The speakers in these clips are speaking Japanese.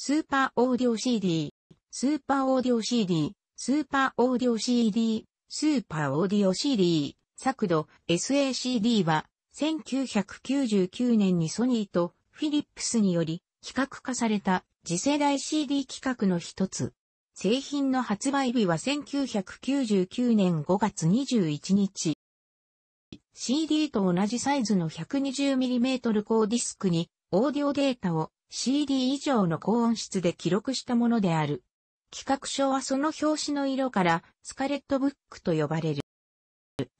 スーパーオーディオ CD、スーパーオーディオ CD、スーパーオーディオ CD、スーパーオーディオ CD、作度 SACD は、1999年にソニーとフィリップスにより企画化された次世代 CD 企画の一つ。製品の発売日は1999年5月21日。CD と同じサイズの 120mm 高ディスクにオーディオデータを CD 以上の高音質で記録したものである。企画書はその表紙の色からスカレットブックと呼ばれる。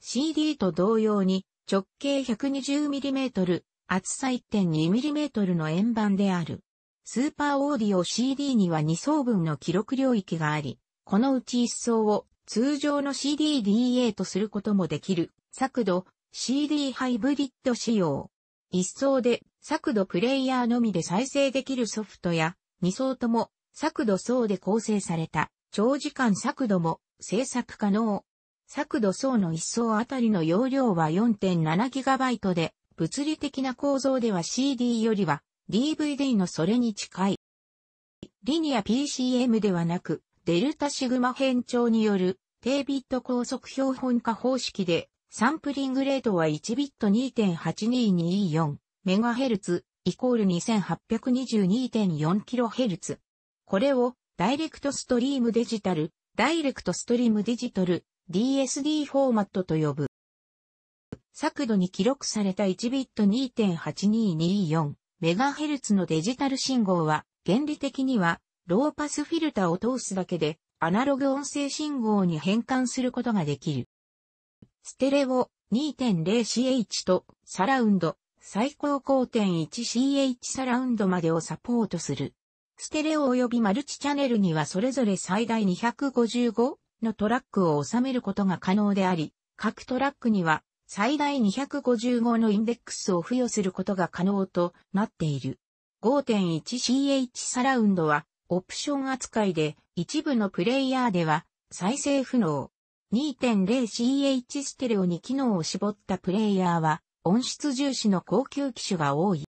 CD と同様に直径 120mm、厚さ 1.2mm の円盤である。スーパーオーディオ CD には2層分の記録領域があり、このうち1層を通常の CDDA とすることもできる、作度 CD ハイブリッド仕様。1層で作度プレイヤーのみで再生できるソフトや、2層とも、作度層で構成された、長時間作度も制作可能。作度層の1層あたりの容量は 4.7GB で、物理的な構造では CD よりは DVD のそれに近い。リニア PCM ではなく、デルタシグマ変調による低ビット高速標本化方式で、サンプリングレートは1ビット2.82224。MHz イコール 2822.4kHz。これをダイレクトストリームデジタル、ダイレクトストリームデジタル DSD フォーマットと呼ぶ。作度に記録された1ビット 2.8224MHz のデジタル信号は原理的にはローパスフィルタを通すだけでアナログ音声信号に変換することができる。ステレオ 2.0CH とサラウンド最高高点 1CH サラウンドまでをサポートする。ステレオ及びマルチチャネルにはそれぞれ最大255のトラックを収めることが可能であり、各トラックには最大255のインデックスを付与することが可能となっている。5.1CH サラウンドはオプション扱いで一部のプレイヤーでは再生不能。2.0CH ステレオに機能を絞ったプレイヤーは音質重視の高級機種が多い。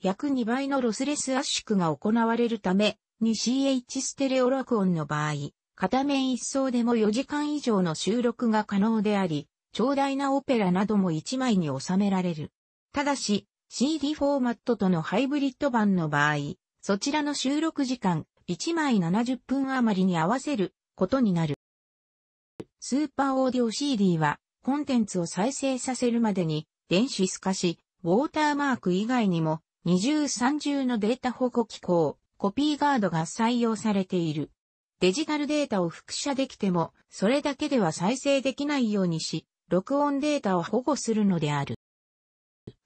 約2倍のロスレス圧縮が行われるため、2CH ステレオ録音の場合、片面一層でも4時間以上の収録が可能であり、長大なオペラなども1枚に収められる。ただし、CD フォーマットとのハイブリッド版の場合、そちらの収録時間、1枚70分余りに合わせることになる。スーパーオーディオ CD はコンテンツを再生させるまでに、電子透かし、ウォーターマーク以外にも、二重三重のデータ保護機構、コピーガードが採用されている。デジタルデータを複写できても、それだけでは再生できないようにし、録音データを保護するのである。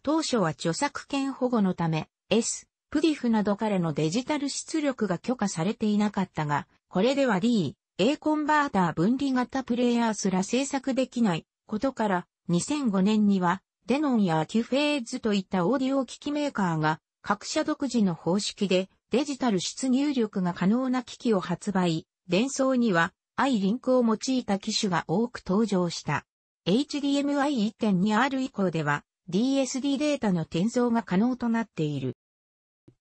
当初は著作権保護のため、S、プディフなどからのデジタル出力が許可されていなかったが、これでは D、A コンバーター分離型プレイヤーすら制作できないことから、2005年には、デノンやアキュフェーズといったオーディオ機器メーカーが、各社独自の方式でデジタル出入力が可能な機器を発売、伝送には、i リンクを用いた機種が多く登場した。HDMI 1.2R 以降では DSD データの転送が可能となっている。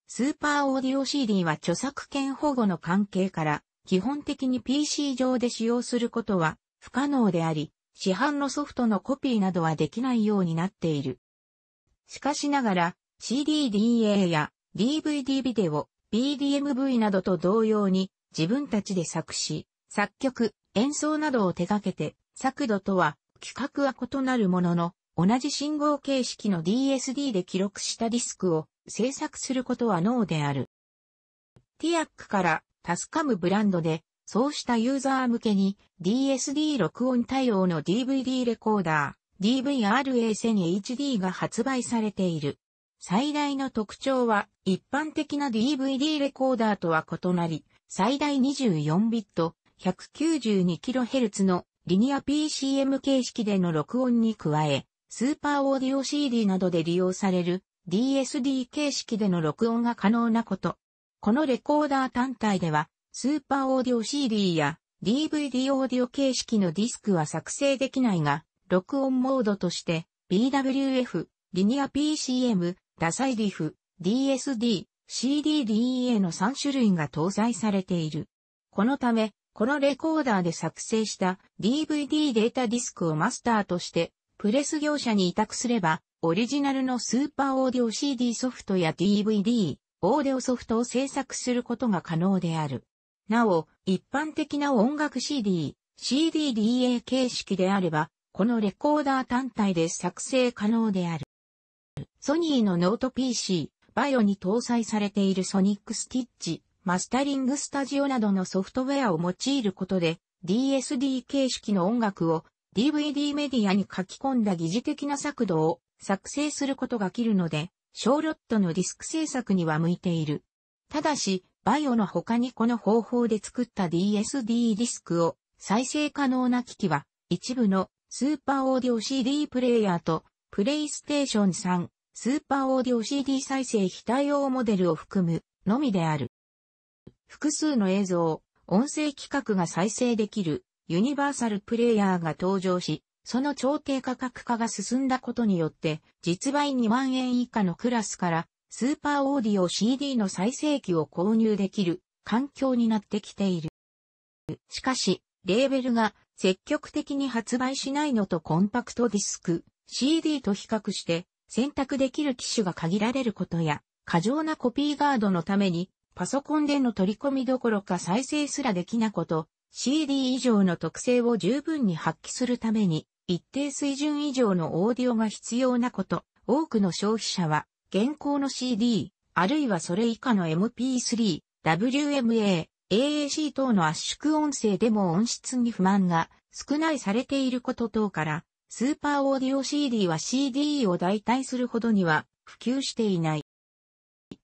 スーパーオーディオ CD は著作権保護の関係から基本的に PC 上で使用することは不可能であり、市販のソフトのコピーなどはできないようになっている。しかしながら CDDA や DVD ビデオ、BDMV などと同様に自分たちで作詞、作曲、演奏などを手掛けて、作度とは規格は異なるものの、同じ信号形式の DSD で記録したディスクを制作することは脳である。ティアックからタスカムブランドでそうしたユーザー向けに DSD 録音対応の DVD レコーダー DVRA1000HD が発売されている。最大の特徴は一般的な DVD レコーダーとは異なり、最大24ビット 192kHz のリニア PCM 形式での録音に加え、スーパーオーディオ CD などで利用される DSD 形式での録音が可能なこと。このレコーダー単体ではスーパーオーディオ CD や DVD オーディオ形式のディスクは作成できないが、録音モードとして BWF、リニア PCM、ダサイリフ、DSD、CDDEA の3種類が搭載されている。このため、このレコーダーで作成した DVD データディスクをマスターとしてプレス業者に委託すれば、オリジナルのスーパーオーディオ CD ソフトや DVD、オーディオソフトを制作することが可能である。なお、一般的な音楽 CD、CDDA 形式であれば、このレコーダー単体で作成可能である。ソニーのノート PC、バイオに搭載されているソニックスティッチ、マスタリングスタジオなどのソフトウェアを用いることで、DSD 形式の音楽を DVD メディアに書き込んだ疑似的な作動を作成することができるので、小ロットのディスク制作には向いている。ただし、バイオの他にこの方法で作った DSD ディスクを再生可能な機器は一部のスーパーオーディオ CD プレイヤーとプレイステーション3スーパーオーディオ CD 再生非対応モデルを含むのみである。複数の映像、音声規格が再生できるユニバーサルプレイヤーが登場し、その超低価格化が進んだことによって、実売2万円以下のクラスからスーパーオーディオ CD の再生機を購入できる環境になってきている。しかし、レーベルが積極的に発売しないのとコンパクトディスク、CD と比較して選択できる機種が限られることや、過剰なコピーガードのためにパソコンでの取り込みどころか再生すらできなこと、CD 以上の特性を十分に発揮するために、一定水準以上のオーディオが必要なこと、多くの消費者は現行の CD、あるいはそれ以下の MP3、WMA、AAC 等の圧縮音声でも音質に不満が少ないされていること等から、スーパーオーディオ CD は CD を代替するほどには普及していない。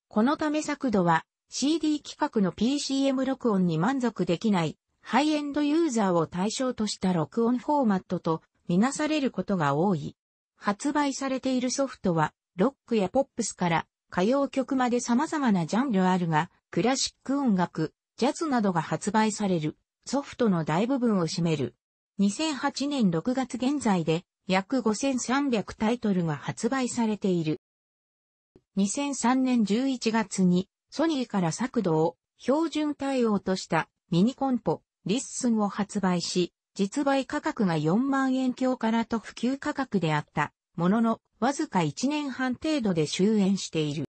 このため作度は CD 規格の PCM 録音に満足できないハイエンドユーザーを対象とした録音フォーマットとみなされることが多い。発売されているソフトはロックやポップスから歌謡曲まで様々なジャンルあるが、クラシック音楽、ジャズなどが発売されるソフトの大部分を占める。2008年6月現在で約5300タイトルが発売されている。2003年11月にソニーから作動を標準対応としたミニコンポリッスンを発売し、実売価格が4万円強からと普及価格であったものの、わずか1年半程度で終焉している。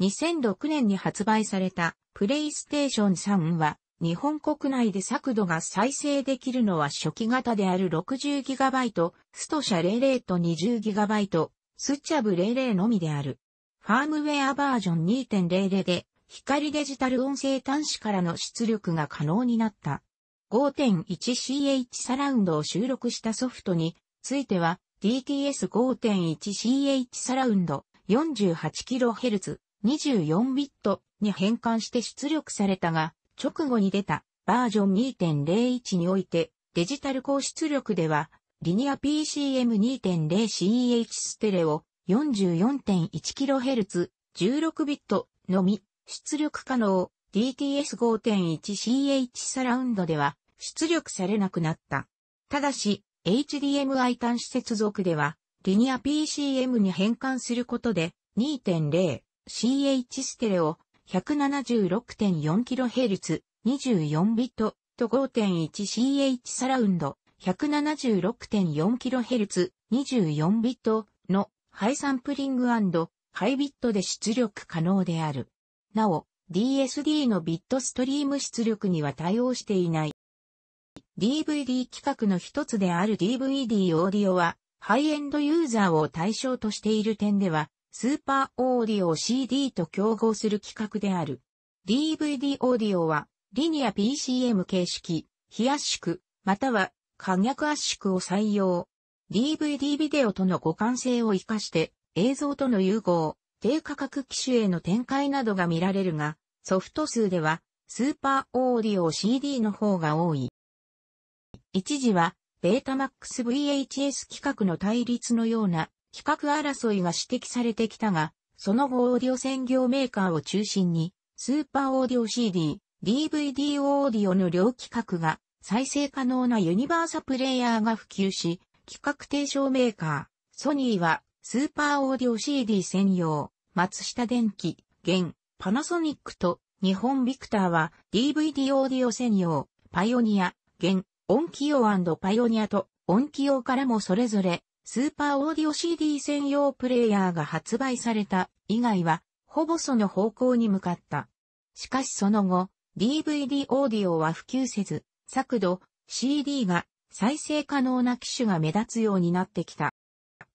2006年に発売されたプレイステーション3は、日本国内で削度が再生できるのは初期型である 60GB、ストシャ00と 20GB、スチャブ00のみである。ファームウェアバージョン2.00で、光デジタル音声端子からの出力が可能になった。5.1CH サラウンドを収録したソフトについては、DTS5.1CH サラウンド 48kHz 24ビットに変換して出力されたが、直後に出たバージョン2.01においてデジタル高出力ではリニア PCM2.0CH ステレオ 44.1kHz 16ビットのみ出力可能 DTS5.1CH サラウンドでは出力されなくなった。ただし、HDMI 端子接続では、リニア PCM に変換することで、2.0CH ステレオ 176.4kHz、24ビットと 5.1CH サラウンド、176.4kHz、24ビットのハイサンプリングハイビットで出力可能である。なお、DSD のビットストリーム出力には対応していない。DVD 企画の一つである DVD オーディオは、ハイエンドユーザーを対象としている点では、スーパーオーディオ CD と競合する企画である。DVD オーディオは、リニア PCM 形式、非圧縮、または可逆圧縮を採用。DVD ビデオとの互換性を活かして映像との融合、低価格機種への展開などが見られるが、ソフト数ではスーパーオーディオ CD の方が多い。一時は、ベータマックス VHS 規格の対立のような規格争いが指摘されてきたが、その後オーディオ専業メーカーを中心に、スーパーオーディオ CD、DVD オーディオの両規格が再生可能なユニバーサプレイヤーが普及し、規格提唱メーカー、ソニーはスーパーオーディオ CD 専用、松下電機、現、パナソニックと日本ビクターは DVD オーディオ専用、パイオニア、現、オンキパイオニアとオンキからもそれぞれスーパーオーディオ CD 専用プレイヤーが発売された以外はほぼその方向に向かった。しかしその後 DVD オーディオは普及せず、削度 CD が再生可能な機種が目立つようになってきた。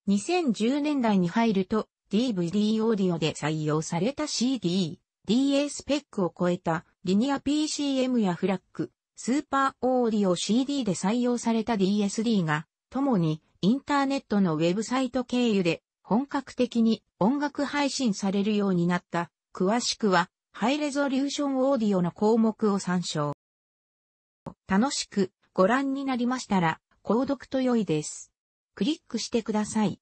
2010年代に入ると DVD オーディオで採用された CD、DA スペックを超えたリニア PCM やフラッグ、スーパーオーディオ CD で採用された DSD が、ともにインターネットのウェブサイト経由で本格的に音楽配信されるようになった。詳しくは、ハイレゾリューションオーディオの項目を参照。楽しくご覧になりましたら、購読と良いです。クリックしてください。